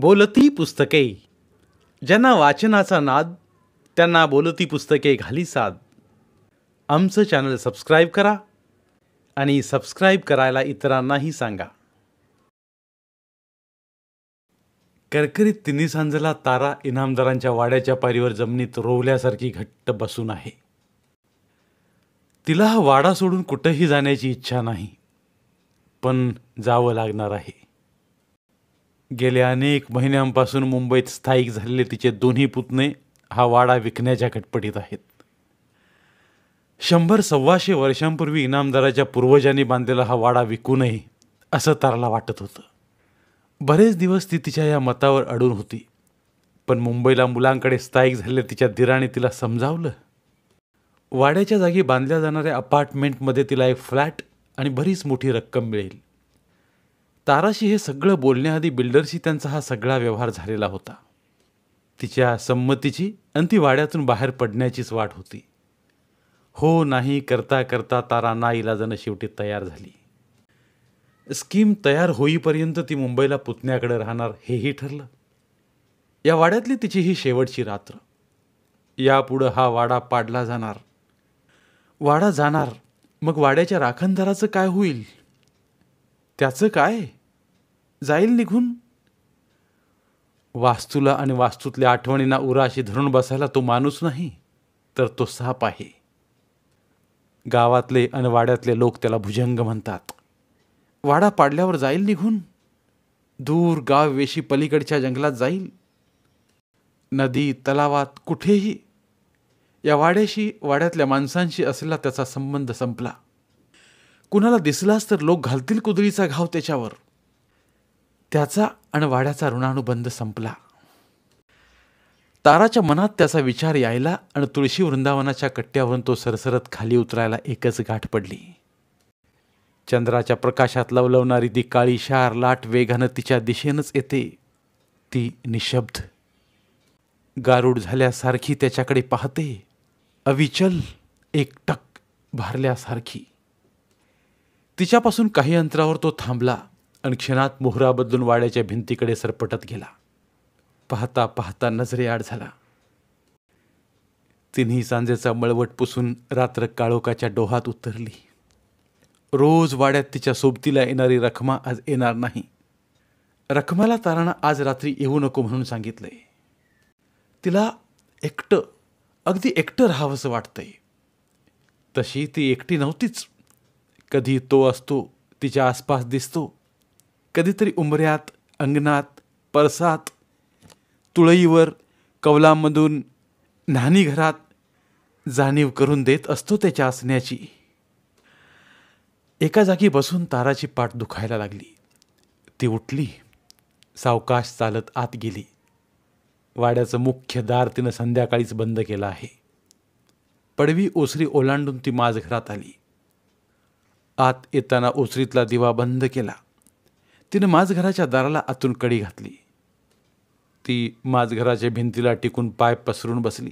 बोलती पुस्तके ज्यांना वाचनाचा नाद त्यांना बोलती पुस्तके घाली साद आमचं चॅनल सबस्क्राईब करा आणि सबस्क्राईब करायला इतरांनाही सांगा करकरीत तिन्ही सांजला तारा इनामदारांच्या वाड्याच्या पारीवर जमिनीत रोवल्यासारखी घट्ट बसून आहे तिला हा वाडा सोडून कुठंही जाण्याची इच्छा नाही पण जावं लागणार आहे गेल्या अनेक महिन्यांपासून मुंबईत स्थायिक झालेले तिचे दोन्ही पुतणे हा वाडा विकण्याच्या घटपटीत आहेत शंभर सव्वाशे वर्षांपूर्वी इनामदाराच्या पूर्वजांनी बांधलेला हा वाडा विकू नये असं ताराला वाटत होतं बरेच दिवस ती तिच्या या मतावर अडून होती पण मुंबईला मुलांकडे स्थायिक झालेल्या तिच्या दिराने तिला समजावलं वाड्याच्या जागी बांधल्या जाणाऱ्या अपार्टमेंटमध्ये तिला एक फ्लॅट आणि बरीच मोठी रक्कम मिळेल ताराशी हे सगळं बोलण्याआधी बिल्डरशी त्यांचा हा सगळा व्यवहार झालेला होता तिच्या संमतीची आणि ती वाड्यातून बाहेर पडण्याचीच वाट होती हो नाही करता करता तारा ना इलाजानं शेवटी तयार झाली स्कीम तयार होईपर्यंत ती मुंबईला पुतण्याकडे राहणार हेही ठरलं या वाड्यातली तिची ही शेवटची रात्र यापुढं हा वाडा पाडला जाणार वाडा जाणार मग वाड्याच्या राखणदाराचं काय होईल त्याचं काय जाईल निघून वास्तूला आणि वास्तूतल्या आठवणींना उराशी धरून बसायला तो माणूस नाही तर तो साप आहे गावातले आणि वाड्यातले लोक त्याला भुजंग म्हणतात वाडा पाडल्यावर जाईल निघून दूर गाव वेशी पलीकडच्या जंगलात जाईल नदी तलावात कुठेही या वाड्याशी वाड्यातल्या माणसांशी असलेला त्याचा संबंध संपला कुणाला दिसलास तर लोक घालतील कुदळीचा घाव त्याच्यावर त्याचा आणि वाड्याचा ऋणानुबंध संपला ताराच्या मनात त्याचा विचार यायला आणि तुळशी वृंदावनाच्या कट्ट्यावरून तो सरसरत खाली उतरायला एकच गाठ पडली चंद्राच्या प्रकाशात लवलवणारी ती काळी शार लाट वेगानं तिच्या दिशेनंच येते ती निशब्द गारूड झाल्यासारखी त्याच्याकडे पाहते अविचल एकटक भारल्यासारखी तिच्यापासून काही अंतरावर तो थांबला आणि क्षणात मोहरा बदलून वाड्याच्या भिंतीकडे सरपटत गेला पाहता पाहता नजरेआड झाला तिन्ही सांजेचा मळवट पुसून रात्र काळोखाच्या डोहात उतरली रोज वाड्यात तिच्या सोबतीला येणारी रखमा आज येणार नाही रखमाला तारानं आज रात्री येऊ नको म्हणून सांगितलंय तिला एकटं अगदी एकटं राहावंसं वाटतंय तशी ती एकटी नव्हतीच कधी तो असतो तिच्या आसपास दिसतो कधीतरी उमऱ्यात अंगणात परसात तुळईवर कवलामधून न्हाणी घरात जाणीव करून देत असतो त्याच्या असण्याची एका जागी बसून ताराची पाठ दुखायला लागली ती उठली सावकाश चालत आत गेली वाड्याचं मुख्य दार तिनं संध्याकाळीच बंद केलं आहे पडवी ओसरी ओलांडून ती माझ घरात आली आत येताना ओसरीतला दिवा बंद केला तिनं माझघराच्या दाराला आतून कडी घातली ती माझघराच्या भिंतीला टिकून पाय पसरून बसली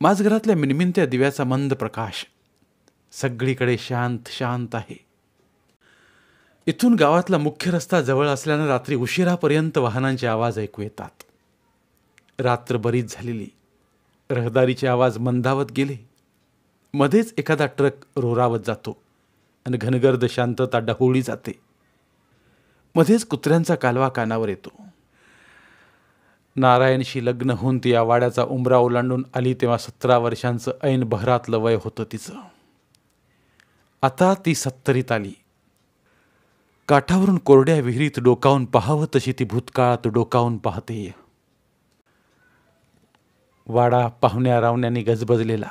माझघरातल्या मिनमिनत्या दिव्याचा मंद प्रकाश सगळीकडे शांत शांत आहे इथून गावातला मुख्य रस्ता जवळ असल्यानं रात्री उशिरापर्यंत वाहनांचे आवाज ऐकू येतात रात्र बरीच झालेली रहदारीचे आवाज मंदावत गेले मध्येच एखादा ट्रक रोरावत जातो आणि घनगर्द शांतता डहोळी जाते मध्येच कुत्र्यांचा कालवा कानावर येतो नारायणशी लग्न होऊन ती या वाड्याचा उमरा ओलांडून आली तेव्हा सतरा वर्षांचं ऐन बहरातलं वय होतं तिचं आता ती सत्तरीत आली काठावरून कोरड्या विहिरीत डोकावून पाहावं तशी ती भूतकाळात डोकावून पाहते वाडा पाहुण्या रावण्याने गजबजलेला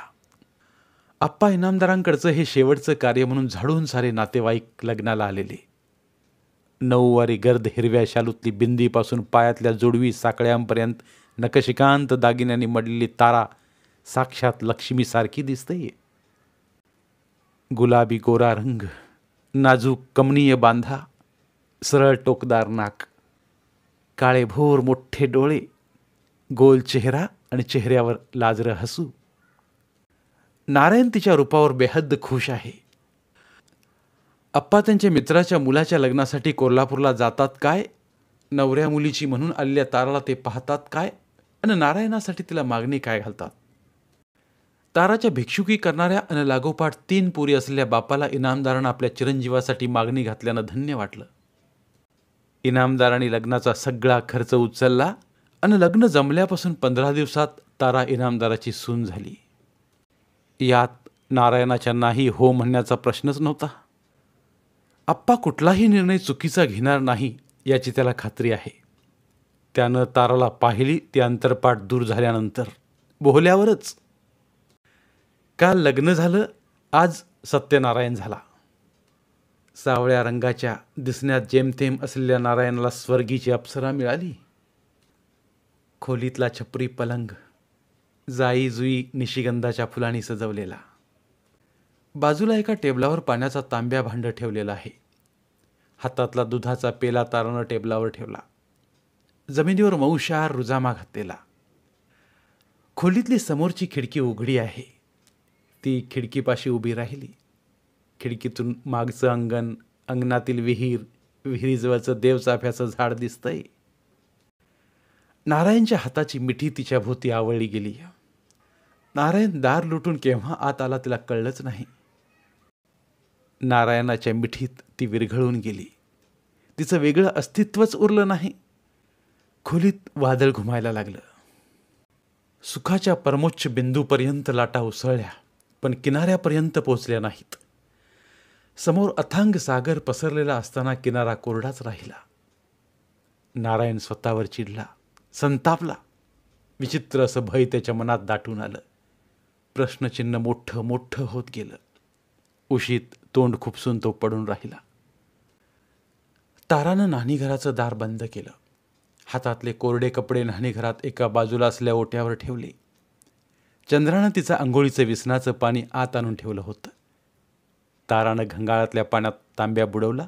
आप्पा इनामदारांकडचं हे शेवटचं कार्य म्हणून झाडून सारे नातेवाईक लग्नाला आलेले नऊवारी गर्द हिरव्या शालूतली बिंदीपासून पायातल्या जोडवी साकळ्यांपर्यंत नकशिकांत दागिन्यांनी मडलेली तारा साक्षात लक्ष्मीसारखी दिसते गुलाबी गोरा रंग नाजूक कमनीय बांधा सरळ टोकदार नाक काळेभोर मोठे डोळे गोल चेहरा आणि चेहऱ्यावर लाजरं हसू नारायण तिच्या रूपावर बेहद्द खुश आहे अप्पा त्यांच्या मित्राच्या मुलाच्या लग्नासाठी कोल्हापूरला जातात काय नवऱ्या मुलीची म्हणून आलेल्या ताराला ते पाहतात काय आणि नारायणासाठी तिला मागणी काय घालतात ताराच्या भिक्षुकी करणाऱ्या आणि लागोपाठ तीन पुरी असलेल्या बापाला इनामदारानं आपल्या चिरंजीवासाठी मागणी घातल्यानं धन्य वाटलं इनामदाराने लग्नाचा सगळा खर्च उचलला आणि लग्न जमल्यापासून पंधरा दिवसात तारा इनामदाराची सून झाली यात नारायणाच्या नाही हो म्हणण्याचा प्रश्नच नव्हता आप्पा कुठलाही निर्णय चुकीचा घेणार नाही याची त्याला खात्री आहे त्यानं ताराला पाहिली ती अंतरपाठ दूर झाल्यानंतर बोहल्यावरच काल लग्न झालं आज सत्यनारायण झाला सावळ्या रंगाच्या दिसण्यात जेमतेम असलेल्या नारायणाला स्वर्गीची अप्सरा मिळाली खोलीतला छपरी पलंग जाई जुई निशिगंधाच्या फुलांनी सजवलेला बाजूला एका टेबलावर पाण्याचा तांब्या भांड ठेवलेला आहे हातातला दुधाचा पेला तारानं टेबलावर ठेवला जमिनीवर मऊशार रुजामा घातलेला खोलीतली समोरची खिडकी उघडी आहे ती खिडकीपाशी उभी राहिली खिडकीतून मागचं अंगण अंगणातील विहीर विहिरीजवळचं देवचाफ्याचं झाड दिसतंय नारायणच्या हाताची मिठी तिच्या भोवती आवळली गेली नारायण दार लुटून केव्हा आत आला तिला कळलंच नाही नारायणाच्या मिठीत ती विरघळून गेली तिचं वेगळं अस्तित्वच उरलं नाही खोलीत वादळ घुमायला लागलं सुखाच्या परमोच्च बिंदूपर्यंत लाटा उसळल्या पण किनाऱ्यापर्यंत पोचल्या नाहीत समोर अथांग सागर पसरलेला असताना किनारा कोरडाच राहिला नारायण स्वतःवर चिडला संतापला विचित्र असं भय त्याच्या मनात दाटून आलं प्रश्नचिन्ह मोठं मोठं होत गेलं उशीत तोंड खुपसून तो पडून राहिला तारानं नानी घराचं दार बंद केलं हातातले कोरडे कपडे नानी घरात एका बाजूला असल्या ओट्यावर ठेवले चंद्रानं तिचा आंघोळीचं विसनाचं पाणी आत आणून ठेवलं होतं तारानं घंगाळातल्या पाण्यात तांब्या बुडवला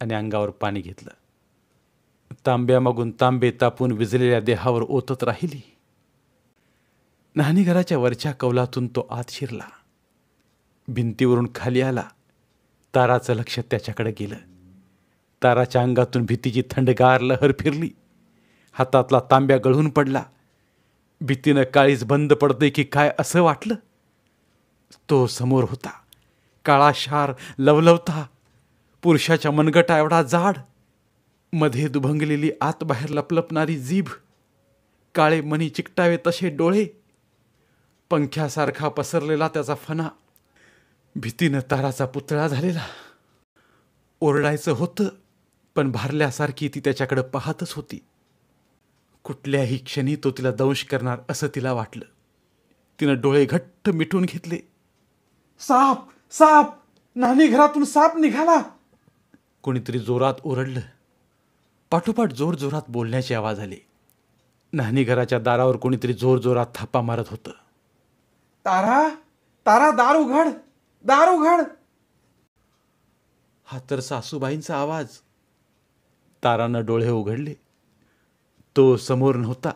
आणि अंगावर पाणी घेतलं तांब्यामागून तांबे तापून विजलेल्या देहावर ओतत राहिली घराच्या वरच्या कौलातून तो आत शिरला भिंतीवरून खाली आला ताराचं लक्ष त्याच्याकडे गेलं ताराच्या अंगातून भीतीची थंडगार लहर फिरली हातातला तांब्या गळून पडला भीतीनं काळीच बंद पडते की काय असं वाटलं तो समोर होता काळा शार लवलवता पुरुषाच्या मनगटा एवढा जाड मध्ये दुभंगलेली आत बाहेर लपलपणारी जीभ काळे मणी चिकटावे तसे डोळे पंख्यासारखा पसरलेला त्याचा फणा भीतीनं ताराचा पुतळा झालेला ओरडायचं होतं पण भारल्यासारखी ती त्याच्याकडे पाहतच होती कुठल्याही क्षणी तो तिला दंश करणार असं तिला वाटलं तिनं डोळे घट्ट मिटून घेतले साप साप नानी घरातून साप निघाला कोणीतरी जोरात ओरडलं पाठोपाठ जोरजोरात बोलण्याचे आवाज आले नानी घराच्या दारावर कोणीतरी जोरजोरात थापा मारत होतं तारा तारा दार उघड दार उघड हा तर सासूबाईंचा आवाज तारानं डोळे उघडले तो समोर नव्हता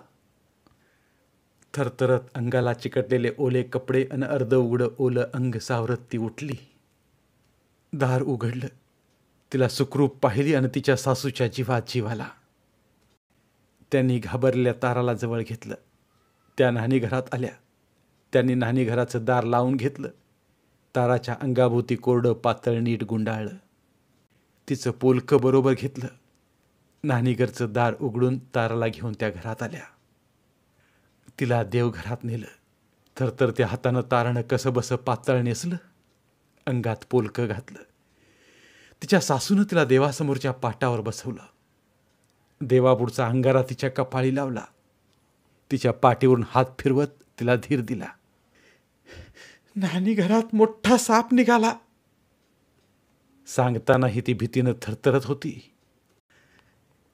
थरथरत अंगाला चिकटलेले ओले कपडे आणि अर्ध उघड ओलं अंग सावरत ती उठली दार उघडलं तिला सुखरूप पाहिली आणि तिच्या सासूच्या जीवात जीवाला त्यांनी घाबरलेल्या ताराला जवळ घेतलं त्या नाणी घरात आल्या त्यांनी न्हाणी घराचं दार लावून घेतलं ताराच्या अंगाभोवती कोरडं पातळ नीट गुंडाळलं तिचं पोलकं बरोबर घेतलं नाणीघरचं दार उघडून ताराला घेऊन त्या घरात आल्या तिला देवघरात नेलं तर त्या हातानं तारणं कसं बसं पातळ नेसलं अंगात पोलकं घातलं तिच्या सासूनं तिला देवासमोरच्या पाटावर बसवलं देवापुढचा अंगारा तिच्या कपाळी लावला तिच्या पाठीवरून हात फिरवत तिला धीर दिला नानी घरात मोठा साप निघाला सांगतानाही ती भीतीनं थरथरत होती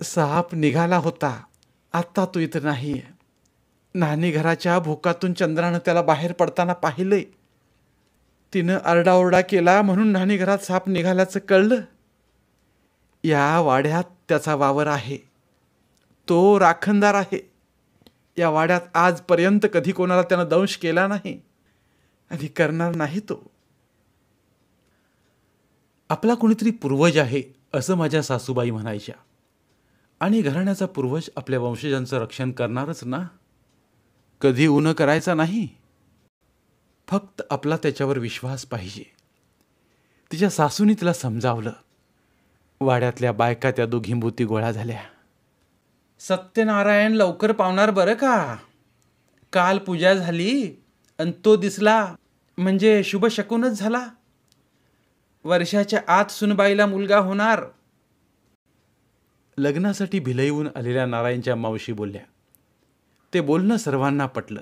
साप निघाला होता आता तो इथं नाही नानी घराच्या भोकातून चंद्रानं त्याला बाहेर पडताना पाहिलंय तिनं आरडाओरडा केला म्हणून नानी घरात साप निघाल्याचं कळलं या वाड्यात त्याचा वावर आहे तो राखणदार आहे या वाड्यात आजपर्यंत कधी कोणाला त्यानं दंश केला नाही आणि करणार नाही तो आपला कोणीतरी पूर्वज आहे असं माझ्या सासूबाई म्हणायच्या आणि घराण्याचा पूर्वज आपल्या वंशजांचं रक्षण करणारच ना कधी ऊन करायचा नाही फक्त आपला त्याच्यावर विश्वास पाहिजे तिच्या सासूने तिला समजावलं वाड्यातल्या बायका त्या दोघींभूती गोळा झाल्या सत्यनारायण लवकर पावणार बरं का काल पूजा झाली आणि तो दिसला म्हणजे शकूनच झाला वर्षाच्या आत सुनबाईला मुलगा होणार लग्नासाठी भिलईहून आलेल्या नारायणच्या मावशी बोलल्या ते बोलणं सर्वांना पटलं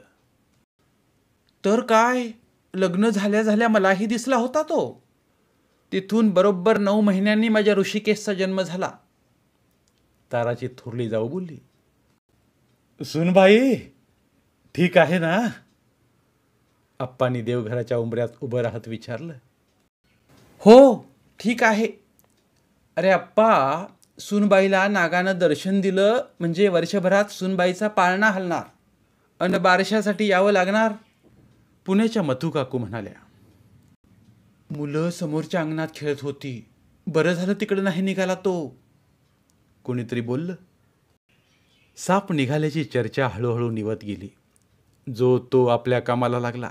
तर काय लग्न झाल्या झाल्या मलाही दिसला होता तो तिथून बरोबर नऊ महिन्यांनी माझ्या ऋषिकेशचा जन्म झाला ताराची थोरली जाऊ बोलली सुनबाई ठीक आहे ना आप्पानी देवघराच्या उंबऱ्यात उभं राहत विचारलं हो ठीक आहे अरे आप्पा सुनबाईला नागानं दर्शन दिलं म्हणजे वर्षभरात सुनबाईचा पाळणा हलणार आणि बारशासाठी यावं लागणार पुण्याच्या मथू काकू म्हणाल्या मुलं समोरच्या अंगणात खेळत होती बरं झालं तिकडं नाही निघाला तो कोणीतरी बोललं साप निघाल्याची चर्चा हळूहळू निवत गेली जो तो आपल्या कामाला लागला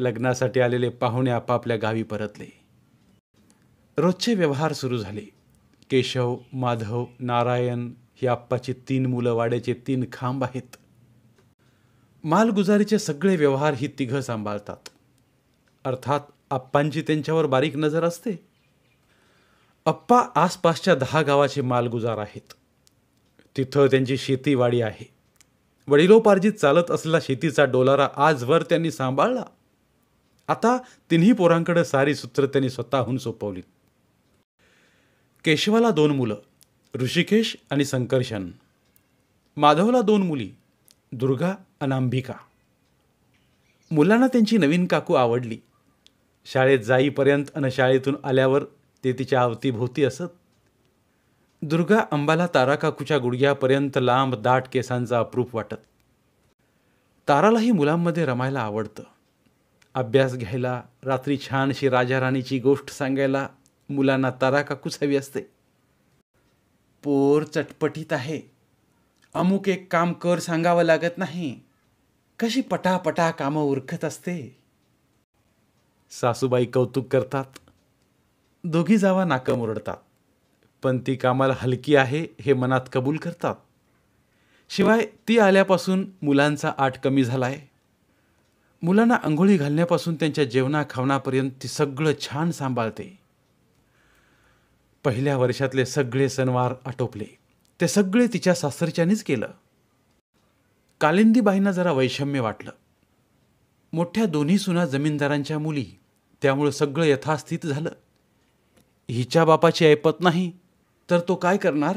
लग्नासाठी आलेले पाहुणे आपापल्या गावी परतले रोजचे व्यवहार सुरू झाले केशव माधव नारायण ही आप्पाची तीन मुलं वाड्याचे तीन खांब आहेत मालगुजारीचे सगळे व्यवहार ही तिघं सांभाळतात अर्थात आप्पांची त्यांच्यावर बारीक नजर असते अप्पा आसपासच्या दहा गावाचे मालगुजार आहेत तिथं त्यांची शेतीवाडी आहे वडिलोपार्जित चालत असलेला शेतीचा डोलारा आजवर त्यांनी सांभाळला आता तिन्ही पोरांकडे सारी सूत्र त्यांनी स्वतःहून सोपवली केशवाला दोन मुलं ऋषिकेश आणि संकर्षण माधवला दोन मुली दुर्गा आणि अंबिका मुलांना त्यांची नवीन काकू आवडली शाळेत जाईपर्यंत आणि शाळेतून आल्यावर ते तिच्या अवतीभोवती असत दुर्गा अंबाला तारा काकूच्या गुडघ्यापर्यंत लांब दाट केसांचा अप्रूप वाटत तारालाही मुलांमध्ये रमायला आवडतं अभ्यास घ्यायला रात्री छानशी राजाराणीची गोष्ट सांगायला मुलांना तारा काकूच हवी असते पोर चटपटीत आहे अमुक एक काम कर सांगावं लागत नाही कशी पटापटा कामं उरखत असते सासूबाई कौतुक करतात दोघी जावा नाकं ओरडतात पण ती कामाला हलकी आहे हे मनात कबूल करतात शिवाय ती आल्यापासून मुलांचा आठ कमी झालाय मुलांना आंघोळी घालण्यापासून त्यांच्या जेवणा खावणापर्यंत ती सगळं छान सांभाळते पहिल्या वर्षातले सगळे सणवार आटोपले ते सगळे तिच्या सासरच्यानेच केलं कालिंदीबाईंना जरा वैषम्य वाटलं मोठ्या दोन्ही सुना जमीनदारांच्या मुली त्यामुळं सगळं यथास्थित झालं हिच्या बापाची ऐपत नाही तर तो काय करणार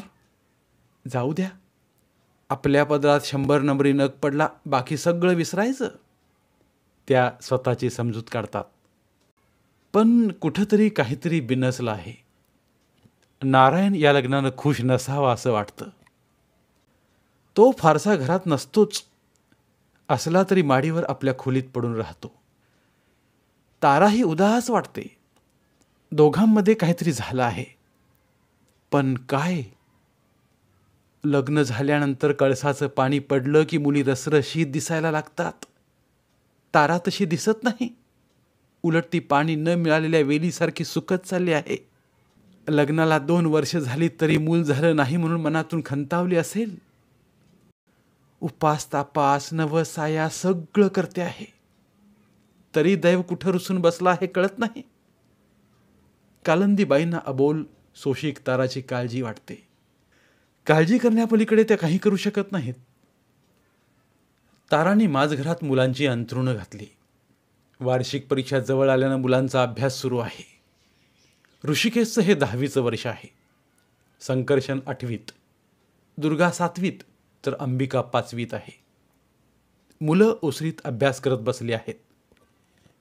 जाऊ द्या आपल्या पदरात शंभर नंबरी नग पडला बाकी सगळं विसरायचं त्या स्वतःची समजूत काढतात पण कुठंतरी काहीतरी बिनसलं आहे नारायण या लग्नानं खुश नसावा असं वाटतं तो फारसा घरात नसतोच असला तरी माडीवर आपल्या खोलीत पडून राहतो ताराही उदास वाटते दोघांमध्ये काहीतरी झालं आहे पण काय लग्न झाल्यानंतर कळसाचं पाणी पडलं की मुली रसरशीत दिसायला लागतात तारा तशी दिसत नाही उलट ती पाणी न मिळालेल्या वेलीसारखी सुकत चालली आहे लग्नाला दोन वर्ष झाली तरी मूल झालं नाही म्हणून मनातून खंतावली असेल उपास तापास नवसाया सगळं करते आहे तरी दैव कुठं रुसून बसला हे कळत नाही कालंदीबाईंना अबोल सोशिक ताराची काळजी वाटते काळजी करण्यापलीकडे त्या काही करू शकत नाहीत ताराने माझघरात मुलांची अंतरुणं घातली वार्षिक परीक्षा जवळ आल्यानं मुलांचा अभ्यास सुरू आहे ऋषिकेशचं हे दहावीचं वर्ष आहे संकर्षण आठवीत दुर्गा सातवीत तर अंबिका पाचवीत आहे मुलं ओसरीत अभ्यास करत बसली आहेत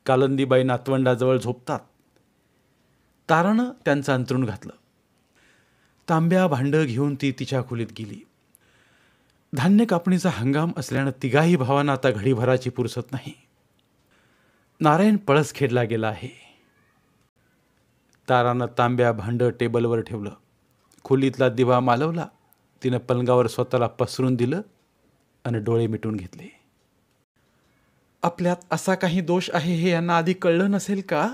कालंदीबाई नातवंडाजवळ झोपतात तारानं त्यांचं अंतरुण घातलं तांब्या भांडं घेऊन ती तिच्या खोलीत गेली धान्य कापणीचा हंगाम असल्यानं तिघाही भावांना आता घडीभराची पुरसत नाही नारायण पळस खेडला गेला आहे तारानं तांब्या भांडं टेबलवर ठेवलं खोलीतला दिवा मालवला तिनं पलंगावर स्वतःला पसरून दिलं आणि डोळे मिटून घेतले आपल्यात असा काही दोष आहे हे यांना आधी कळलं नसेल का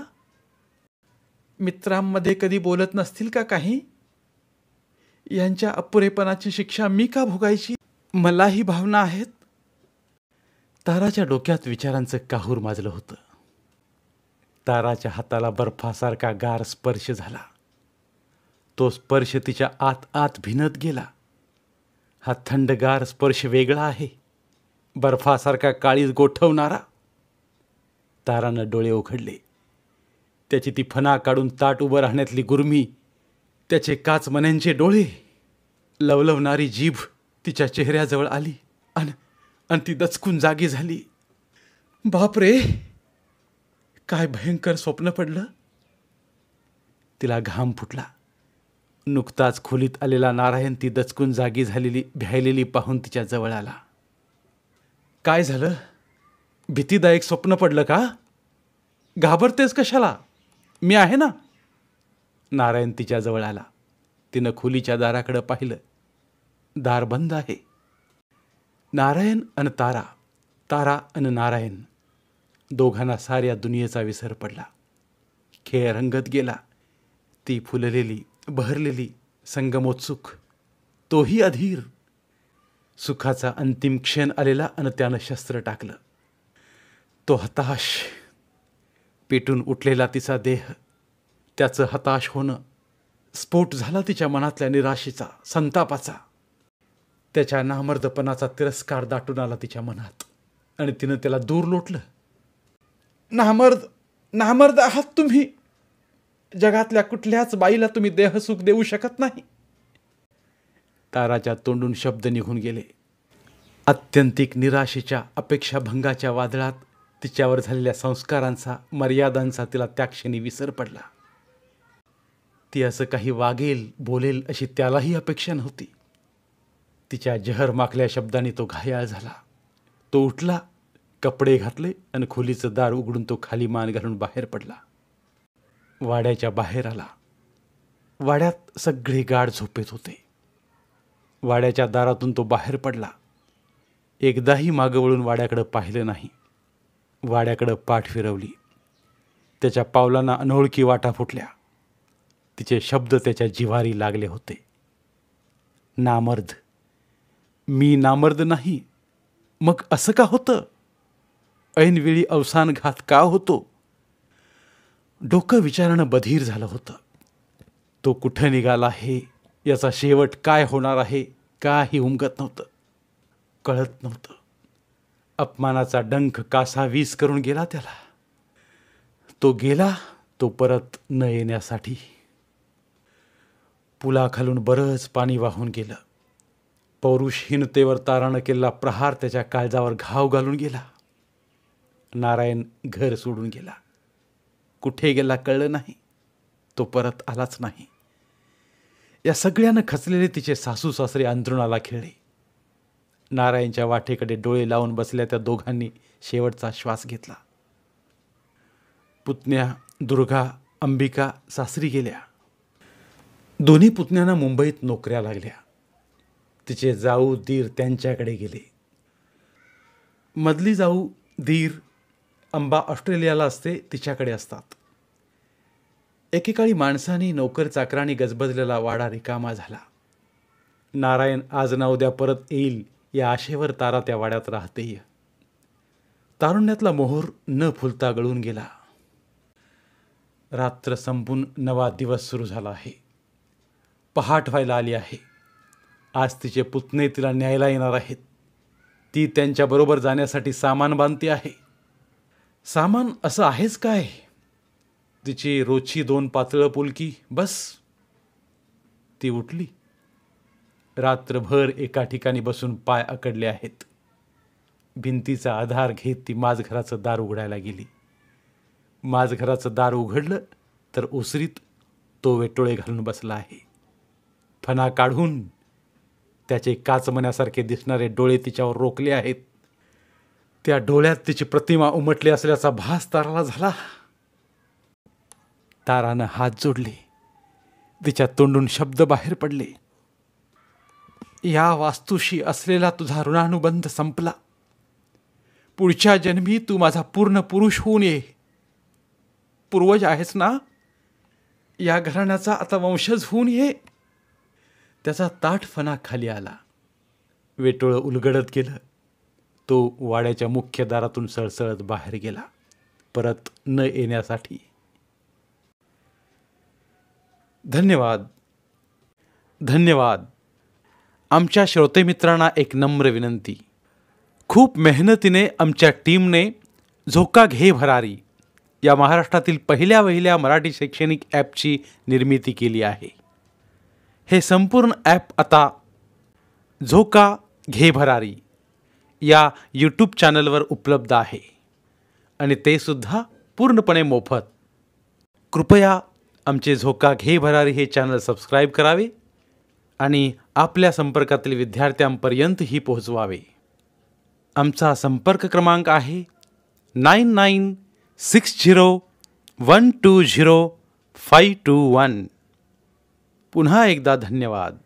मित्रांमध्ये कधी बोलत नसतील का काही यांच्या अपुरेपणाची शिक्षा मी का भोगायची मला ही भावना आहेत ताराच्या डोक्यात विचारांचं काहूर माजलं होतं ताराच्या हाताला बर्फासारखा गार स्पर्श झाला तो स्पर्श तिच्या आत आत भिनत गेला हा थंडगार स्पर्श वेगळा आहे बर्फासारखा काळीज गोठवणारा तारानं डोळे उघडले त्याची ती फणा काढून ताट उभं राहण्यातली गुरमी त्याचे मन्यांचे डोळे लवलवणारी जीभ तिच्या चेहऱ्याजवळ आली आणि आणि ती दचकून जागी झाली बाप रे काय भयंकर स्वप्न पडलं तिला घाम फुटला नुकताच खोलीत आलेला नारायण ती दचकून जागी झालेली भ्यायलेली पाहून तिच्या जवळ आला काय झालं भीतीदायक स्वप्न पडलं का घाबरतेस कशाला मी आहे ना नारायण तिच्याजवळ आला तिनं खोलीच्या दाराकडं पाहिलं दारबंद आहे नारायण अन तारा तारा अन नारायण दोघांना साऱ्या दुनियेचा विसर पडला खेळ रंगत गेला ती फुललेली बहरलेली संगमोत्सुक तोही अधीर सुखाचा अंतिम क्षण आलेला अन त्यानं शस्त्र टाकलं तो हताश पेटून उठलेला तिचा देह त्याचं हताश होणं स्फोट झाला तिच्या मनातल्या निराशेचा संतापाचा त्याच्या नामर्दपणाचा तिरस्कार दाटून आला तिच्या मनात आणि तिनं त्याला दूर लोटलं नामर्द नामर्द आहात तुम्ही जगातल्या कुठल्याच बाईला तुम्ही देहसुख देऊ शकत नाही ताराच्या तोंडून शब्द निघून गेले आत्यंतिक निराशेच्या अपेक्षाभंगाच्या वादळात तिच्यावर झालेल्या संस्कारांचा मर्यादांचा तिला त्या क्षणी विसर पडला ती असं काही वागेल बोलेल अशी त्यालाही अपेक्षा नव्हती तिच्या जहर माखल्या शब्दाने तो घायाळ झाला तो उठला कपडे घातले आणि खोलीचं दार उघडून तो खाली मान घालून बाहेर पडला वाड्याच्या बाहेर आला वाड्यात सगळे गाढ झोपेत होते वाड्याच्या दारातून तो बाहेर पडला एकदाही मागं वळून वाड्याकडं पाहिलं नाही वाड्याकडं पाठ फिरवली त्याच्या पावलांना अनोळखी वाटा फुटल्या तिचे शब्द त्याच्या जिवारी लागले होते नामर्द मी नामर्द नाही मग असं का होतं ऐनवेळी अवसान घात का होतो डोकं विचारणं बधीर झालं होतं तो कुठं निघाला आहे याचा शेवट काय होणार आहे काही उमगत नव्हतं कळत नव्हतं अपमानाचा डंख कासा वीस करून गेला त्याला तो गेला तो परत न येण्यासाठी पुलाखालून बरंच पाणी वाहून गेलं पौरुषहीनतेवर तारान केलेला प्रहार त्याच्या काळजावर घाव घालून गेला नारायण घर सोडून गेला कुठे गेला कळलं नाही तो परत आलाच नाही या सगळ्यानं खचलेले तिचे सासू सासरे अंतरुणाला खेळले नारायणच्या वाटेकडे डोळे लावून बसल्या त्या दोघांनी शेवटचा श्वास घेतला पुतण्या दुर्गा अंबिका सासरी गेल्या दोन्ही पुतण्यांना मुंबईत नोकऱ्या लागल्या तिचे जाऊ धीर त्यांच्याकडे गेले मधली जाऊ धीर अंबा ऑस्ट्रेलियाला असते तिच्याकडे असतात एकेकाळी माणसाने नोकर चाकराने गजबजलेला वाडा रिकामा झाला नारायण आज ना उद्या परत येईल या आशेवर तारा त्या वाड्यात राहतेय तारुण्यातला मोहर न फुलता गळून गेला रात्र संपून नवा दिवस सुरू झाला आहे पहाट व्हायला आली आहे आज तिचे पुतणे तिला न्यायला येणार आहेत ती त्यांच्याबरोबर जाण्यासाठी सामान बांधते आहे सामान असं आहेच काय तिची रोजची दोन पातळं पुलकी बस ती उठली रात्रभर एका ठिकाणी बसून पाय अकडले आहेत भिंतीचा आधार घेत ती माझघराचं दार उघडायला गेली माझघराचं दार उघडलं तर ओसरीत तो वेटोळे घालून बसला आहे फणा काढून त्याचे काचमण्यासारखे दिसणारे डोळे तिच्यावर रोखले आहेत त्या डोळ्यात तिची प्रतिमा उमटली असल्याचा भास ताराला झाला तारानं हात जोडले तिच्या तोंडून शब्द बाहेर पडले या वास्तूशी असलेला तुझा ऋणानुबंध संपला पुढच्या जन्मी तू माझा पूर्ण पुरुष होऊन ये पूर्वज आहेस ना या घराण्याचा आता वंशज होऊन ये त्याचा ताठफणा खाली आला वेटोळं उलगडत गेलं तो वाड्याच्या मुख्य दारातून सळसळत बाहेर गेला परत न येण्यासाठी धन्यवाद धन्यवाद आमच्या श्रोतेमित्रांना एक नम्र विनंती खूप मेहनतीने आमच्या टीमने झोका घे भरारी या महाराष्ट्रातील पहिल्या वहिल्या मराठी शैक्षणिक ॲपची निर्मिती केली आहे हे संपूर्ण ॲप आता झोका घे भरारी या यूट्यूब चॅनलवर उपलब्ध आहे आणि ते सुद्धा पूर्णपणे मोफत कृपया आमचे झोका घे भरारी हे चॅनल सबस्क्राईब करावे आणि आपल्या संपर्कातील विद्यार्थ्यांपर्यंतही पोहोचवावे आमचा संपर्क क्रमांक आहे nine nine six zero one two zero five two one पुन्हा एकदा धन्यवाद